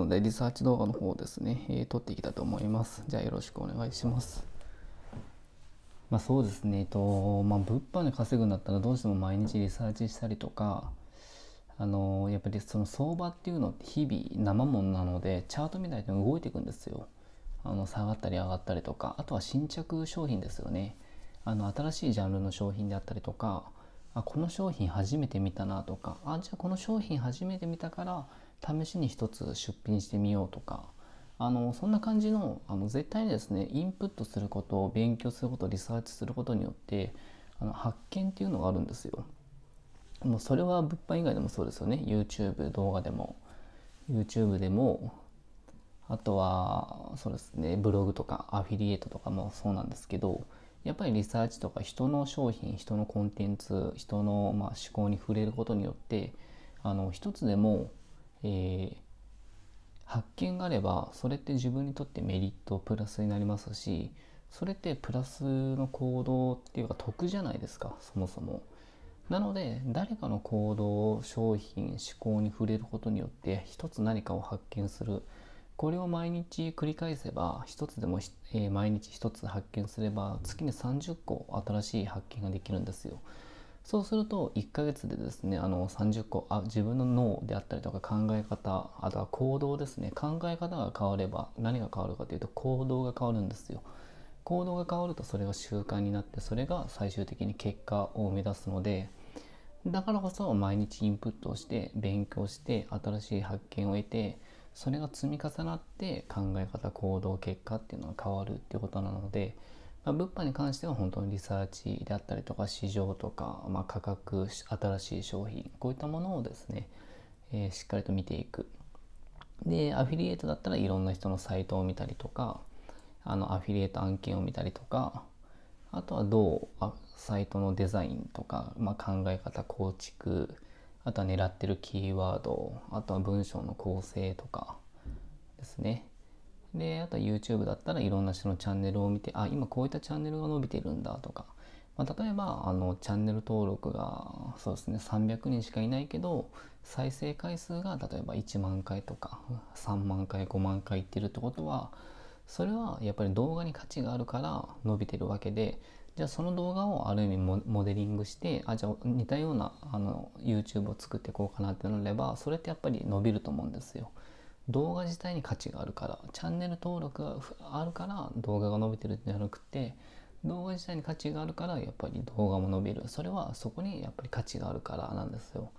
ので、リサーチ動画の方ですね、えー、撮っていきたいと思います。じゃあよろしくお願いします。まあ、そうですね、えっと、まあ、物販で稼ぐんだったらどうしても毎日リサーチしたりとか、あのやっぱりその相場っていうのって日々生もんなのでチャート見ないと動いていくんですよあの下がったり上がったりとかあとは新着商品ですよねあの新しいジャンルの商品であったりとかあこの商品初めて見たなとかあじゃあこの商品初めて見たから試しに一つ出品してみようとかあのそんな感じのあの絶対にですねインプットすることを勉強することリサーチすることによってあの発見っていうのがあるんですよ。もうそれは物販以外でもそうですよね YouTube 動画でも YouTube でもあとはそうですねブログとかアフィリエイトとかもそうなんですけどやっぱりリサーチとか人の商品人のコンテンツ人のま思考に触れることによってあの一つでもえー、発見があればそれって自分にとってメリットプラスになりますしそれってプラスの行動っていうか得じゃないですかそもそも。なので誰かの行動商品思考に触れることによって一つ何かを発見するこれを毎日繰り返せば一つでも、えー、毎日一つ発見すれば月に30個新しい発見ができるんですよ。そうすると1ヶ月でですねあの30個あ自分の脳であったりとか考え方あとは行動ですね考え方が変われば何が変わるかというと行動が変わるんですよ行動が変わるとそれが習慣になってそれが最終的に結果を生み出すのでだからこそ毎日インプットをして勉強して新しい発見を得てそれが積み重なって考え方行動結果っていうのが変わるっていうことなのでまあ、物販に関しては本当にリサーチであったりとか市場とか、まあ、価格新しい商品こういったものをですね、えー、しっかりと見ていくでアフィリエイトだったらいろんな人のサイトを見たりとかあのアフィリエイト案件を見たりとかあとはどうサイトのデザインとか、まあ、考え方構築あとは狙ってるキーワードあとは文章の構成とかですねであとは YouTube だったらいろんな人のチャンネルを見てあ今こういったチャンネルが伸びてるんだとか、まあ、例えばあのチャンネル登録がそうですね300人しかいないけど再生回数が例えば1万回とか3万回5万回いってるってことはそれはやっぱり動画に価値があるから伸びてるわけでじゃあその動画をある意味モデリングしてあじゃあ似たようなあの YouTube を作っていこうかなってなればそれってやっぱり伸びると思うんですよ。動画自体に価値があるからチャンネル登録があるから動画が伸びてるんじゃなくて動画自体に価値があるからやっぱり動画も伸びるそれはそこにやっぱり価値があるからなんですよだか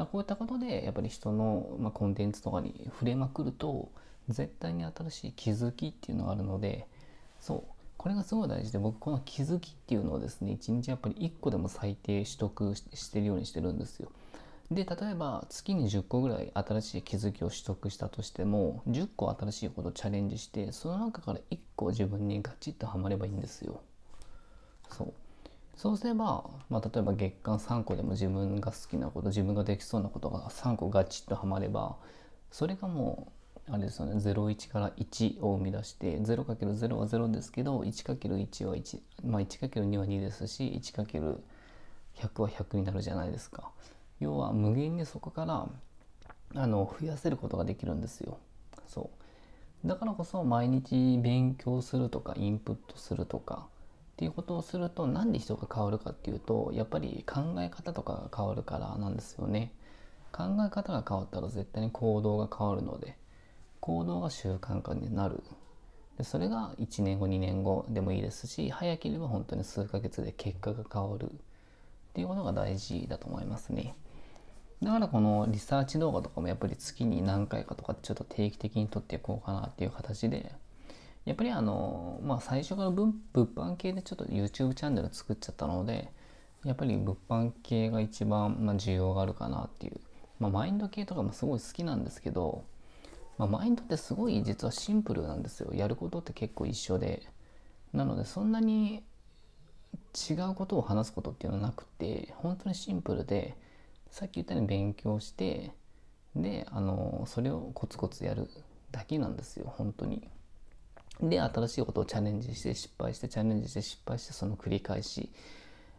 らこういったことでやっぱり人の、まあ、コンテンツとかに触れまくると絶対に新しい気づきっていうのがあるのでそうこれがすごい大事で僕この気づきっていうのをですね一日やっぱり1個でも最低取得してるようにしてるんですよで例えば月に10個ぐらい新しい気づきを取得したとしても10個新しいことチャレンジしてその中から1個自分にガチッとはまればいいんですよ。そうそうすれば、まあ、例えば月間3個でも自分が好きなこと自分ができそうなことが3個ガチッとはまればそれがもうあれですよね01から1を生み出して 0×0 は0ですけど 1×1 は1、まあ、1×2 は2ですし 1×100 は100になるじゃないですか。要は無限にそこからあの増やせることができるんですよ。そうだからこそ毎日勉強するとかインプットするとかっていうことをすると何で人が変わるかっていうとやっぱり考え方とかが変わるからなんですよね。考え方が変わったら絶対に行動が変わるので行動が習慣化になるでそれが1年後2年後でもいいですし早ければ本当に数ヶ月で結果が変わるっていうものが大事だと思いますね。だからこのリサーチ動画とかもやっぱり月に何回かとかちょっと定期的に撮っていこうかなっていう形で、やっぱりあの、まあ最初から物販系でちょっと YouTube チャンネル作っちゃったので、やっぱり物販系が一番、まあ、需要があるかなっていう。まあマインド系とかもすごい好きなんですけど、まあ、マインドってすごい実はシンプルなんですよ。やることって結構一緒で。なのでそんなに違うことを話すことっていうのはなくて、本当にシンプルで、さっき言ったように勉強してであのそれをコツコツやるだけなんですよ本当に。で新しいことをチャレンジして失敗してチャレンジして失敗してその繰り返し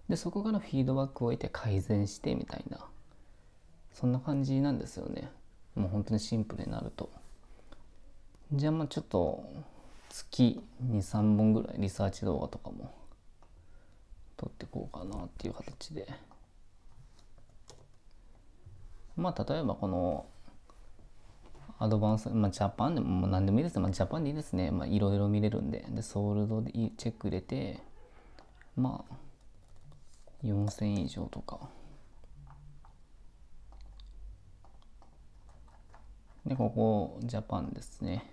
でそこからフィードバックを得て改善してみたいなそんな感じなんですよねもう本当にシンプルになるとじゃあまあちょっと月23本ぐらいリサーチ動画とかも撮ってこうかなっていう形で。まあ、例えばこの、アドバンス、まあ、ジャパンでも、何でもいいですまあ、ジャパンでいいですね。まあ、いろいろ見れるんで。で、ソールドでチェック入れて、まあ、4000以上とか。で、ここ、ジャパンですね。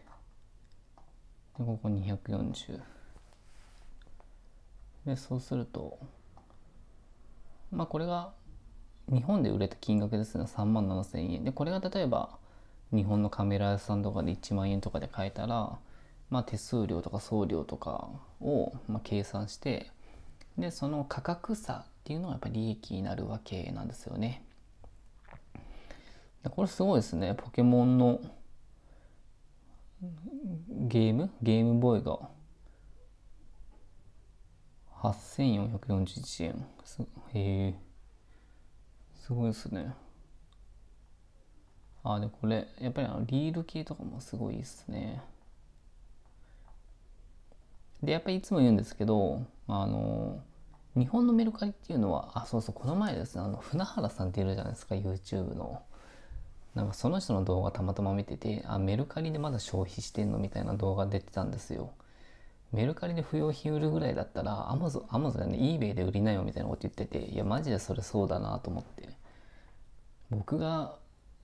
で、ここ240。で、そうすると、まあ、これが日本で売れた金額ですが3万7千円でこれが例えば日本のカメラ屋さんとかで1万円とかで買えたら、まあ、手数料とか送料とかをま計算してでその価格差っていうのがやっぱり利益になるわけなんですよね。これすごいですね。ポケモンのゲームゲームボーイが8441円。へえ。すごいですねあでこれやっぱりあのリール系とかもすごいですねでやっぱりいつも言うんですけどあの日本のメルカリっていうのはあそうそうこの前ですねあの船原さんっているじゃないですか YouTube のなんかその人の動画たまたま見ててあメルカリでまだ消費してんのみたいな動画出てたんですよメルカリで不用品売るぐらいだったら、アマゾン、アマゾンね、eBay で売りなよみたいなこと言ってて、いや、マジでそれそうだなと思って。僕が、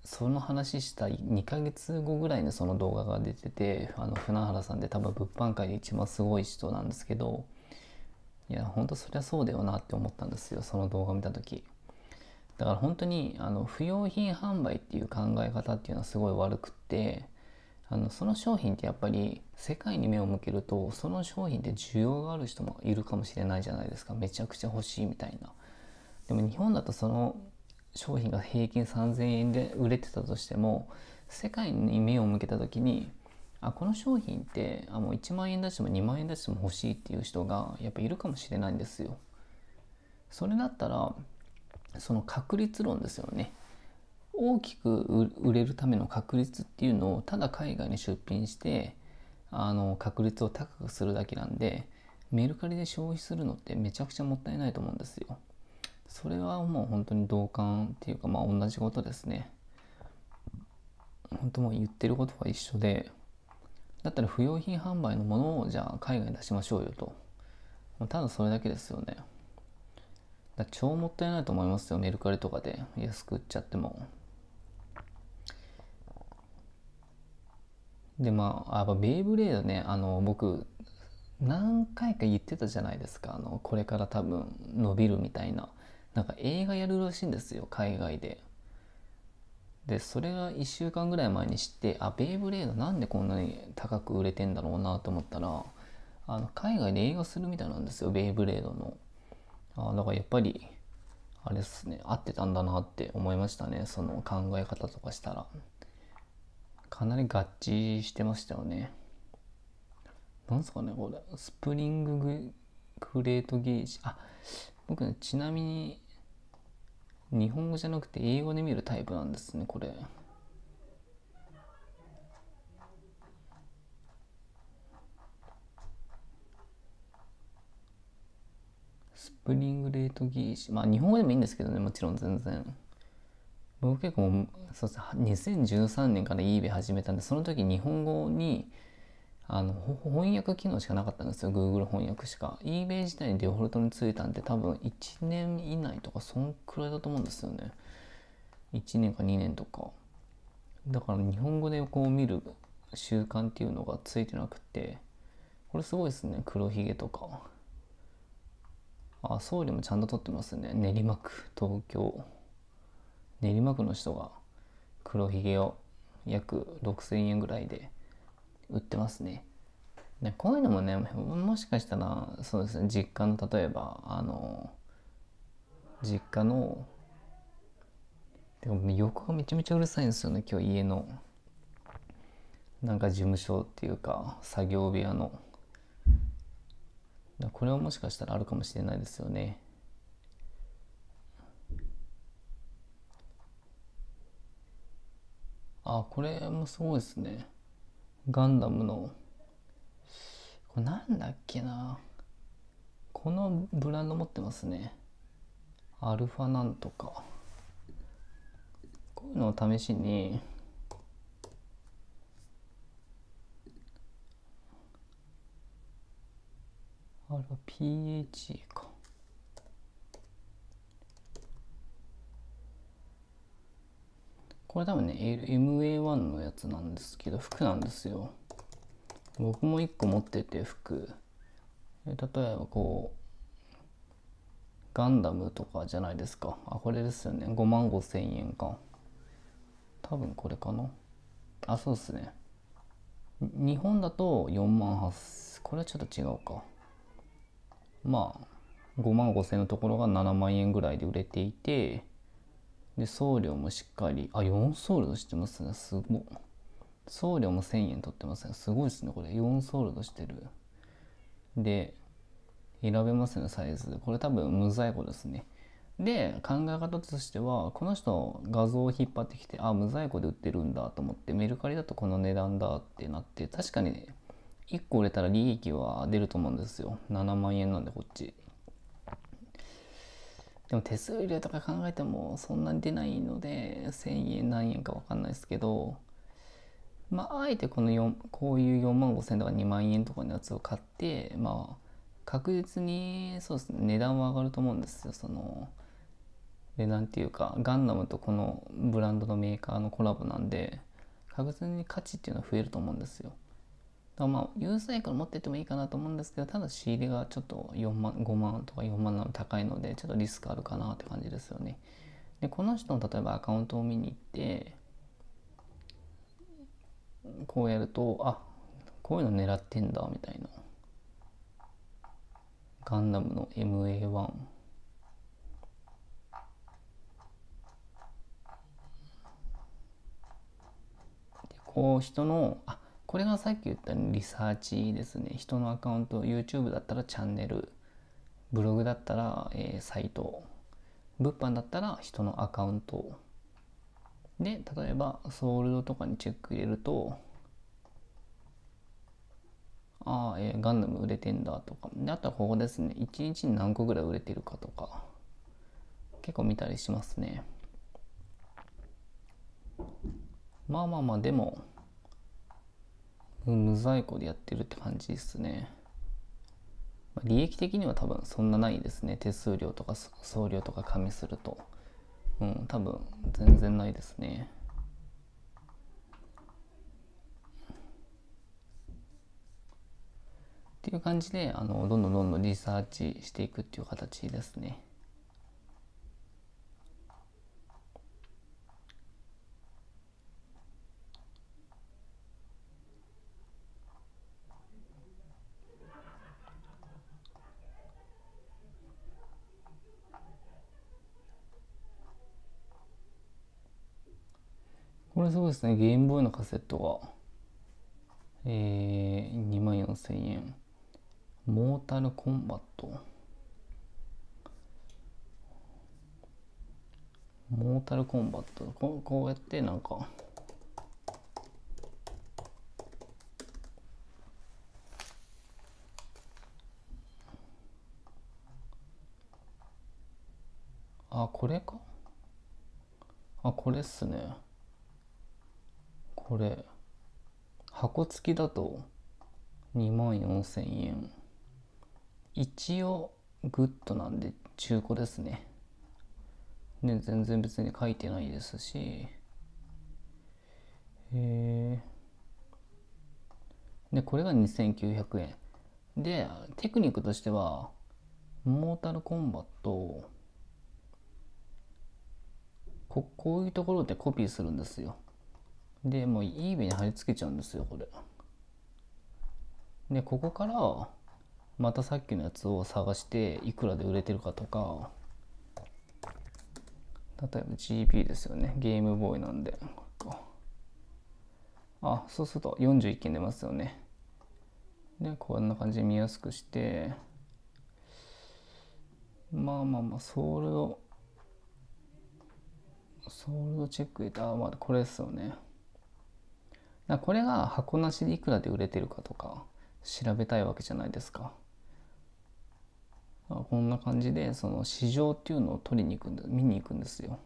その話した2ヶ月後ぐらいにその動画が出てて、あの、船原さんで多分物販界で一番すごい人なんですけど、いや、ほんとそりゃそうだよなって思ったんですよ、その動画見た時。だから本当に、あの、不用品販売っていう考え方っていうのはすごい悪くって、あのその商品ってやっぱり世界に目を向けるとその商品って需要がある人もいるかもしれないじゃないですかめちゃくちゃ欲しいみたいなでも日本だとその商品が平均3000円で売れてたとしても世界に目を向けた時にあこの商品ってあもう1万円出しても2万円出しても欲しいっていう人がやっぱいるかもしれないんですよそれだったらその確率論ですよね大きく売れるための確率っていうのをただ海外に出品してあの確率を高くするだけなんでメルカリで消費するのってめちゃくちゃもったいないと思うんですよ。それはもう本当に同感っていうかまあ同じことですね。本当もう言ってることは一緒でだったら不用品販売のものをじゃあ海外に出しましょうよと。ただそれだけですよね。だ超もったいないと思いますよ、メルカリとかで安く売っちゃっても。でまあやっぱベイブレードねあの僕何回か言ってたじゃないですかあのこれから多分伸びるみたいななんか映画やるらしいんですよ海外ででそれが1週間ぐらい前に知ってあベイブレードなんでこんなに高く売れてんだろうなと思ったらあの海外で映画するみたいなんですよベイブレードのあだからやっぱりあれですね合ってたんだなって思いましたねその考え方とかしたら。かなり合致してましたよね。なんすかね、これ。スプリンググレートゲージ。あ、僕ね、ちなみに、日本語じゃなくて英語で見るタイプなんですね、これ。スプリングレートゲージ。まあ、日本語でもいいんですけどね、もちろん全然。僕結構そうす2013年から eBay 始めたんでその時日本語にあの翻訳機能しかなかったんですよ Google 翻訳しか eBay 自体にデフォルトについたんで多分1年以内とかそんくらいだと思うんですよね1年か2年とかだから日本語でこう見る習慣っていうのがついてなくてこれすごいですね黒ひげとかあ総理もちゃんと撮ってますね練馬区東京練馬区の人が黒ひげを約6000円ぐらいで売ってますね。でこういうのもねもしかしたらそうですね実家の例えばあの実家のでも、ね、横がめちゃめちゃうるさいんですよね今日家のなんか事務所っていうか作業部屋のこれはもしかしたらあるかもしれないですよねあ、これもそうですね。ガンダムの。これなんだっけな。このブランド持ってますね。アルファなんとか。こういうのを試しに、あら、p h か。これ多分ね MA1 のやつなんですけど服なんですよ僕も1個持ってて服例えばこうガンダムとかじゃないですかあこれですよね5万5千円か多分これかなあそうですね日本だと4万8これはちょっと違うかまあ5万5千のところが7万円ぐらいで売れていてで、送料もしっかり、あ、4ソールドしてますね。すご送料も1000円取ってますね。すごいですね、これ。4ソールドしてる。で、選べますね、サイズ。これ多分無在庫ですね。で、考え方としては、この人画像を引っ張ってきて、あ、無在庫で売ってるんだと思って、メルカリだとこの値段だってなって、確かにね、1個売れたら利益は出ると思うんですよ。7万円なんでこっち。でも手数料とか考えてもそんなに出ないので1,000円何円か分かんないですけどまああえてこのこういう4万5,000円とか2万円とかのやつを買ってまあ確実にそうですね値段は上がると思うんですよその値段っていうかガンダムとこのブランドのメーカーのコラボなんで確実に価値っていうのは増えると思うんですよ。だまあ U エイクル持ってってもいいかなと思うんですけどただ仕入れがちょっと4万5万とか4万なの高いのでちょっとリスクあるかなって感じですよね。でこの人の例えばアカウントを見に行ってこうやるとあこういうの狙ってんだみたいな。ガンダムの MA1。こう人のあこれがさっき言ったリサーチですね。人のアカウント、YouTube だったらチャンネル、ブログだったら、えー、サイト、物販だったら人のアカウント。で、例えばソールドとかにチェック入れると、ああ、えー、ガンダム売れてんだとか。で、あとはここですね。1日に何個ぐらい売れてるかとか。結構見たりしますね。まあまあまあ、でも、無在庫でやってるって感じですね。利益的には多分そんなないですね。手数料とか送料とか加味すると。うん、多分全然ないですね。っていう感じで、あの、どんどんどんどんリサーチしていくっていう形ですね。れそうですね、ゲームボーイのカセットが、えー、2万4000円。モータルコンバット。モータルコンバット。ここうやってなんか、あ、これかあ、これっすね。これ箱付きだと2万4000円一応グッドなんで中古ですねね全然別に書いてないですしえー、でこれが2900円でテクニックとしてはモータルコンバットここういうところでコピーするんですよでもういい意味に貼り付けちゃうんですよこれ。でここからまたさっきのやつを探していくらで売れてるかとか例えば GP ですよねゲームボーイなんであそうすると41件出ますよねでこんな感じで見やすくしてまあまあまあソールドソールドチェック入れてあまあこれですよねだこれが箱なしでいくらで売れてるかとか調べたいわけじゃないですか。こんな感じでその市場っていうのを取りに行くんで見に行くんですよ。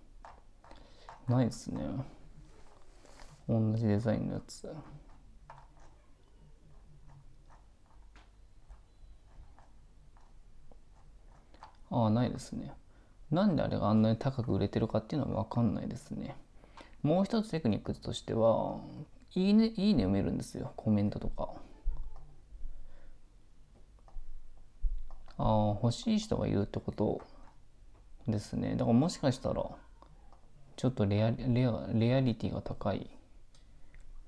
ないですね。同じデザインのやつ。ああ、ないですね。なんであれがあんなに高く売れてるかっていうのは分かんないですね。もう一つテクニックとしては、いいね、いいね読めるんですよ。コメントとか。ああ、欲しい人がいるってことですね。だからもしかしたら、ちょっとレアレアレアリティが高い、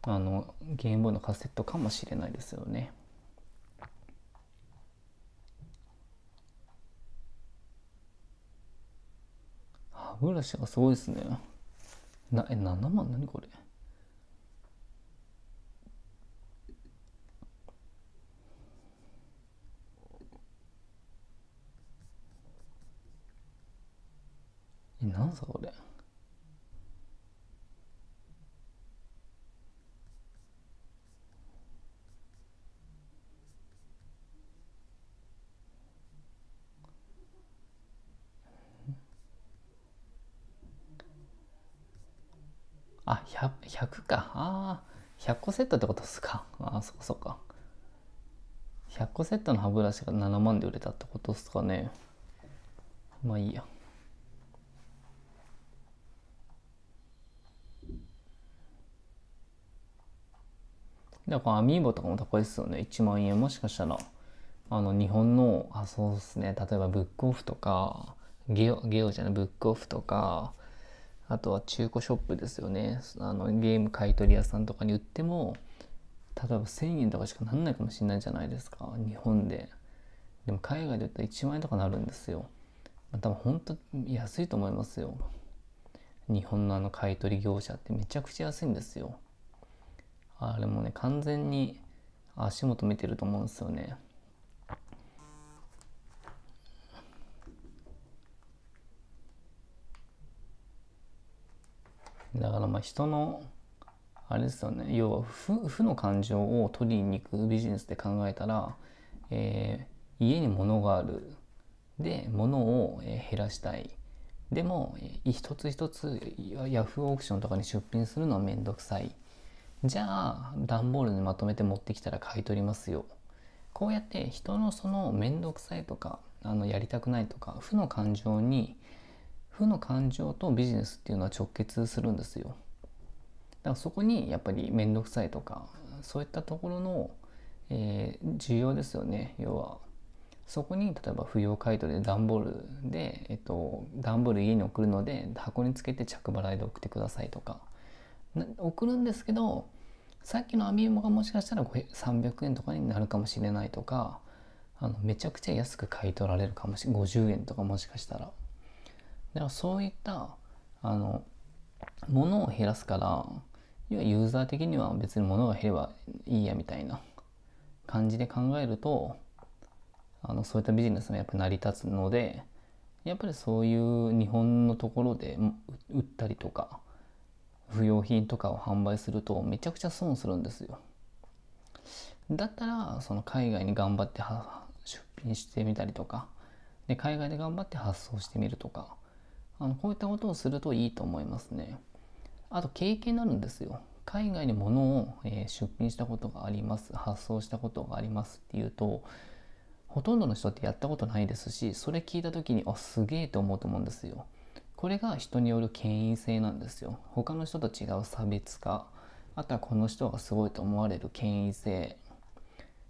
あの、ゲームボーイのカセットかもしれないですよね。歯ブラシがすごいですね。な、え、7万何これなこあ 100, 100かあ100個セットってことっすかあそこそっか100個セットの歯ブラシが7万で売れたってことっすかねまあいいやだからアミーボとかも高いですよね。1万円もしかしたら。あの、日本の、あ、そうですね。例えばブックオフとか、ゲオ、ゲオじゃない、ブックオフとか、あとは中古ショップですよね。あの、ゲーム買取屋さんとかに売っても、例えば1000円とかしかなんないかもしれないじゃないですか。日本で。でも海外で売ったら1万円とかなるんですよ。多分本当安いと思いますよ。日本のあの買取業者ってめちゃくちゃ安いんですよ。あれもね完全に足元見てると思うんですよねだからまあ人のあれですよね要は負負の感情を取りに行くビジネスで考えたら、えー、家に物があるで物を減らしたいでも一つ一つヤフーオークションとかに出品するのは面倒くさいじゃあ段ボールにまとめて持ってきたら買い取りますよこうやって人のその面倒くさいとかあのやりたくないとか負の感情に負の感情とビジネスっていうのは直結するんですよだからそこにやっぱり面倒くさいとかそういったところの、えー、需要ですよね要はそこに例えば不要買い取りで段ボールで、えっと、段ボール家に送るので箱につけて着払いで送ってくださいとか送るんですけどさっきのアミーモがもしかしたら300円とかになるかもしれないとかあのめちゃくちゃ安く買い取られるかもしれない50円とかもしかしたら。だからそういったあのものを減らすから要はユーザー的には別に物が減ればいいやみたいな感じで考えるとあのそういったビジネスもやっぱ成り立つのでやっぱりそういう日本のところで売ったりとか不用品とかを販売するとめちゃくちゃ損するんですよだったらその海外に頑張って出品してみたりとかで海外で頑張って発送してみるとかあのこういったことをするといいと思いますねあと経験になるんですよ海外に物を、え出品したことがあります発送したことがありますっていうとほとんどの人ってやったことないですしそれ聞いた時にあすげえと思うと思うんですよこれが人による権威性なんですよ他の人と違う差別化あとはこの人がすごいと思われる権威性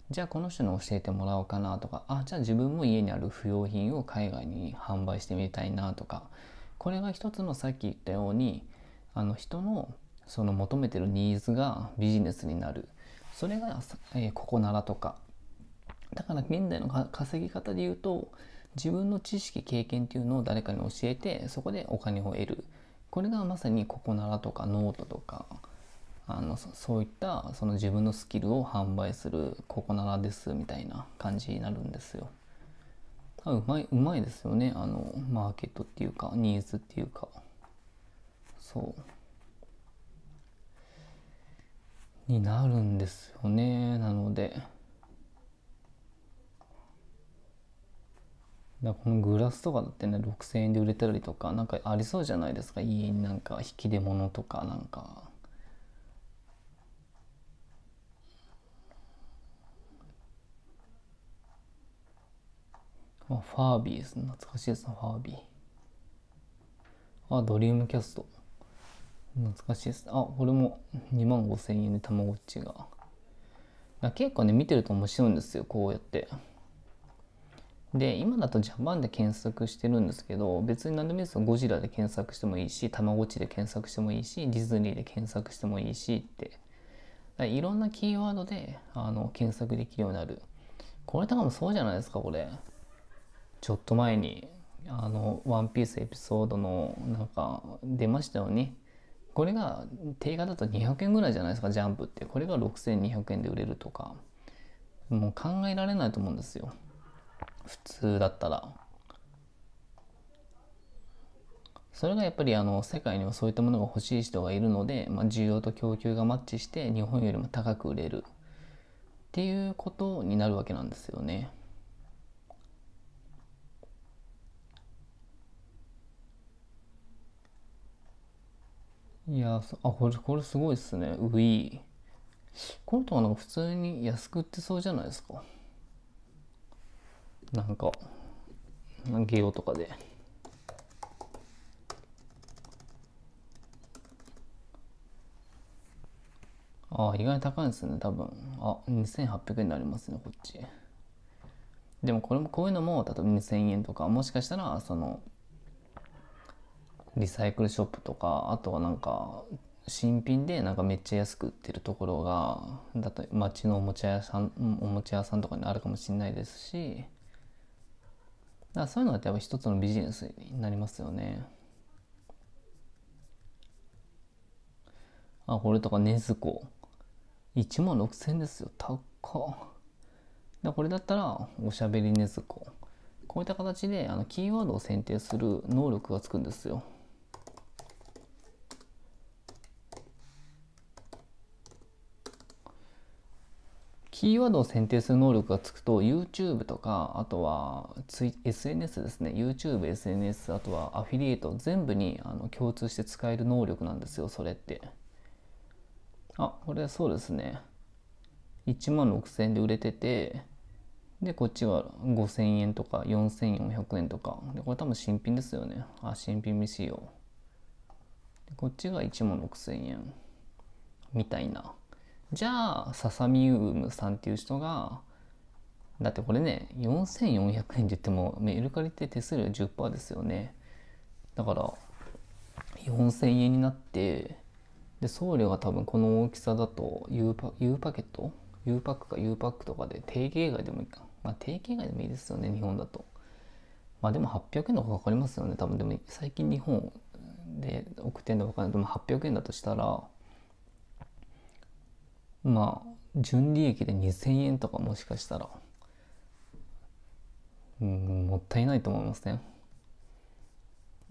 じゃあこの人に教えてもらおうかなとかあじゃあ自分も家にある不要品を海外に販売してみたいなとかこれが一つのさっき言ったようにあの人のその求めてるニーズがビジネスになるそれが、えー、ここならとかだから現代の稼ぎ方で言うと自分の知識経験っていうのを誰かに教えてそこでお金を得るこれがまさにココナラとかノートとかあのそういったその自分のスキルを販売するココナラですみたいな感じになるんですよ。うまいうまいですよねあのマーケットっていうかニーズっていうかそうになるんですよねなので。だこのグラスとかだってね6,000円で売れたりとかなんかありそうじゃないですか家になんか引き出物とかなんか。あファービーです懐かしいですファービーあドリームキャスト懐かしいですあこれも2万5000円でたまごっちが結構ね見てると面白いんですよこうやって。で、今だとジャパンで検索してるんですけど、別に何でもいいですよ。ゴジラで検索してもいいし、たまごっちで検索してもいいし、ディズニーで検索してもいいしって。いろんなキーワードであの検索できるようになる。これとかもそうじゃないですか、これ。ちょっと前に、あの、ワンピースエピソードのなんか出ましたよね。これが定価だと200円ぐらいじゃないですか、ジャンプって。これが6200円で売れるとか。もう考えられないと思うんですよ。普通だったらそれがやっぱりあの世界にはそういったものが欲しい人がいるので、まあ、需要と供給がマッチして日本よりも高く売れるっていうことになるわけなんですよね。いやあこれこれすごいっすねウィーコントはなんか普通に安く売ってそうじゃないですかなんかゲオとかでああ意外に高いですね多分あ2800円になりますねこっちでもこれもこういうのも例えば2000円とかもしかしたらそのリサイクルショップとかあとはなんか新品でなんかめっちゃ安く売ってるところがだと町のおもちゃ屋さんおもちゃ屋さんとかにあるかもしれないですしからそういうのはやっぱ一つのビジネスになりますよね。あ、これとかねずこ。1万6000円ですよ。たっ。か。これだったら、おしゃべりねずこ。こういった形であのキーワードを選定する能力がつくんですよ。キーワードを選定する能力がつくと YouTube とかあとは SNS ですね YouTube、SNS あとはアフィリエイト全部にあの共通して使える能力なんですよそれってあこれそうですね1万6000円で売れててでこっちは5000円とか4400円とかでこれ多分新品ですよねあ新品未使用こっちが1万6000円みたいなじゃあ、ササミウムさんっていう人が、だってこれね、4400円って言っても、メルカリって手数料10%ですよね。だから、4000円になって、で、送料が多分この大きさだと U パ、U パケット ?U パックか U パックとかで、定型外でもいいか。まあ、定型外でもいいですよね、日本だと。まあでも800円の方がかかりますよね、多分。でも最近日本で送ってんのかかんない。でも800円だとしたら、まあ純利益で2000円とかもしかしたら、うん、もったいないと思いますね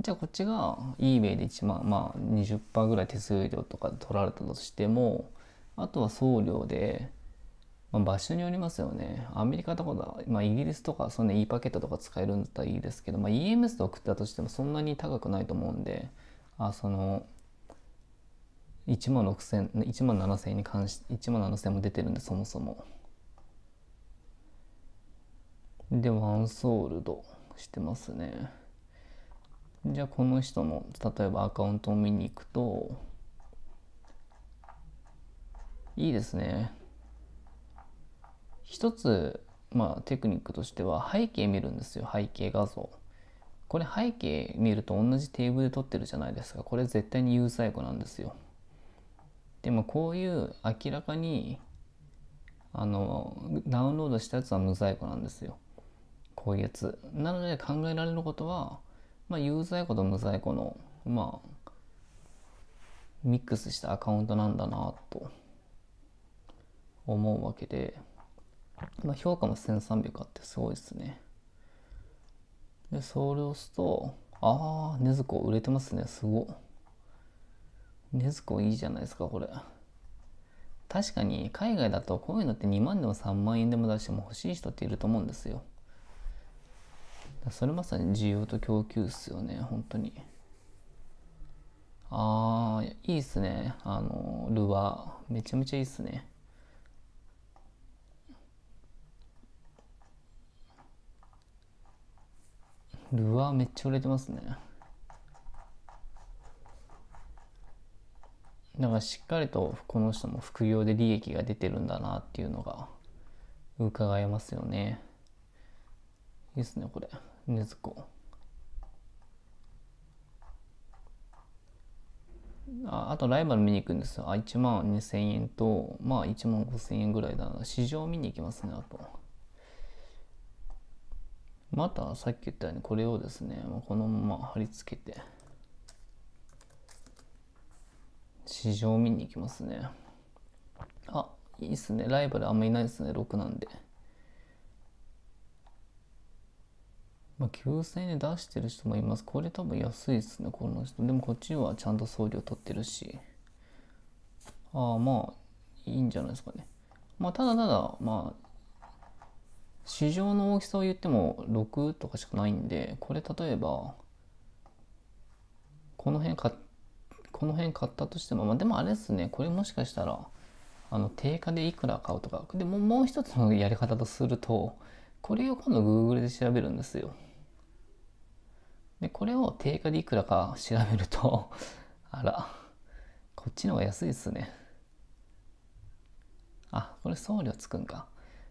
じゃあこっちが eBay で1万まあ20%ぐらい手数料とか取られたとしてもあとは送料で、まあ、場所によりますよねアメリカとかまあ、イギリスとかそんな e パケットとか使えるんだったらいいですけど、まあ、EMS で送ったとしてもそんなに高くないと思うんであその1万6000 1万7000に関して1万7000も出てるんでそもそもでワンソールドしてますねじゃあこの人の例えばアカウントを見に行くといいですね一つまあテクニックとしては背景見るんですよ背景画像これ背景見ると同じテーブルで撮ってるじゃないですかこれ絶対に有罪子なんですよでもこういう明らかにあのダウンロードしたやつは無在庫なんですよこういうやつなので考えられることは、まあ、有在庫と無在庫のまあミックスしたアカウントなんだなと思うわけで、まあ、評価も1300あってすごいですねでそれを押すとああ禰豆子売れてますねすごっネスコいいじゃないですか、これ。確かに海外だとこういうのって2万でも3万円でも出しても欲しい人っていると思うんですよ。それまさに需要と供給っすよね、本当に。あー、いいっすね。あの、ルアー。めちゃめちゃいいっすね。ルアーめっちゃ売れてますね。だからしっかりとこの人も副業で利益が出てるんだなっていうのが伺えますよねいいですねこれ禰豆子ああとライバル見に行くんですよあ1万2000円とまあ1万5000円ぐらいだな市場見に行きますねあとまたさっき言ったようにこれをですねこのまま貼り付けて市場見に行きますね。あ、いいっすね。ライバルあんまいないですね。6なんで。まあ、9000円で出してる人もいます。これ多分安いですね、この人。でもこっちはちゃんと送料取ってるし。ああ、まあ、いいんじゃないですかね。まあ、ただただ、まあ、市場の大きさを言っても6とかしかないんで、これ例えば、この辺買っこの辺買ったとしても、まあ、でもあれですね、これもしかしたら、あの、定価でいくら買うとか、でももう一つのやり方とすると、これを今度 Google で調べるんですよ。で、これを定価でいくらか調べると あら、こっちの方が安いですね。あ、これ送料つくんか。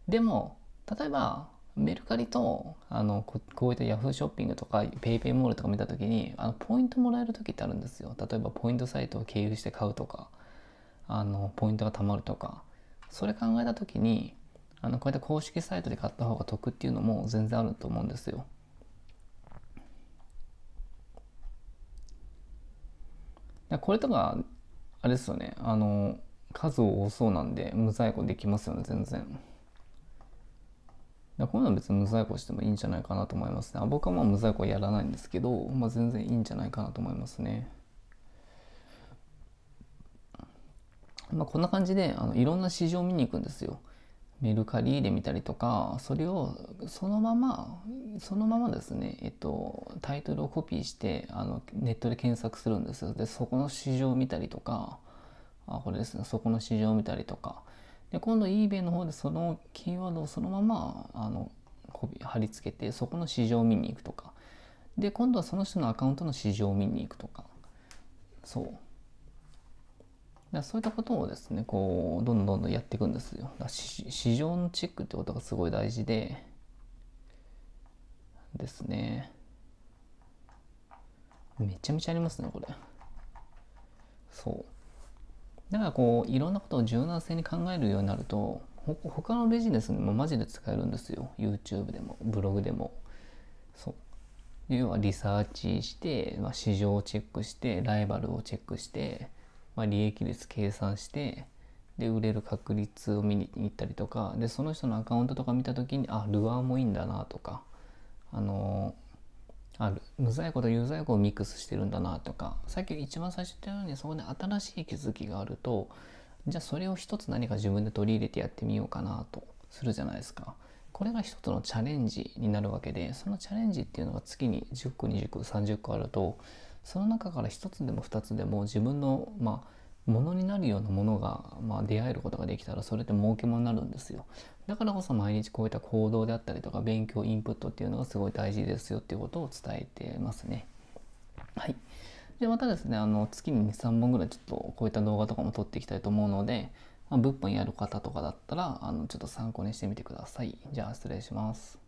でも、例えば、メルカリとあのここういった Yahoo ショッピングとか PayPay モールとか見た時にあのポイントもらえる時ってあるんですよ例えばポイントサイトを経由して買うとかあのポイントが貯まるとかそれ考えた時にあのこういった公式サイトで買った方が得っていうのも全然あると思うんですよこれとかあれですよねあの数多そうなんで無在庫できますよね全然。こういうのは別に無在庫してもいいんじゃないかなと思いますね。あ僕はまあ無在庫やらないんですけど、まあ、全然いいんじゃないかなと思いますね。まあ、こんな感じであのいろんな市場を見に行くんですよ。メルカリで見たりとか、それをそのまま、そのままですね、えっと、タイトルをコピーして、あの、ネットで検索するんですよ。で、そこの市場を見たりとか、あ、これですね、そこの市場を見たりとか、で今度 eBay の方でそのキーワードをそのままあの貼り付けてそこの市場を見に行くとかで今度はその人のアカウントの市場を見に行くとかそうだそういったことをですねこうどんどんどんどんやっていくんですよだ市場のチェックってことがすごい大事でですねめちゃめちゃありますねこれそうだからこういろんなことを柔軟性に考えるようになると他のビジネスにもマジで使えるんですよ YouTube でもブログでもそう要はリサーチして、まあ、市場をチェックしてライバルをチェックして、まあ、利益率計算してで売れる確率を見に行ったりとかでその人のアカウントとか見た時にあルアーもいいんだなとかあのある無在庫と有在庫をミックスしてるんだなとかさっき一番最初言ったようにそこで新しい気づきがあるとじゃあそれを一つ何か自分で取り入れてやってみようかなとするじゃないですか。これが一つのチャレンジになるわけでそのチャレンジっていうのが月に10個20個30個あるとその中から一つでも二つでも自分のまあものになるようなものが、まあ、出会えることができたらそれって儲けもになるんですよ。だからこそ毎日こういった行動であったりとか勉強インプットっていうのがすごい大事ですよっていうことを伝えてますね。はい。で、またですね、あの、月に2、3本ぐらいちょっとこういった動画とかも撮っていきたいと思うので、まあ、物販やる方とかだったら、あの、ちょっと参考にしてみてください。じゃあ失礼します。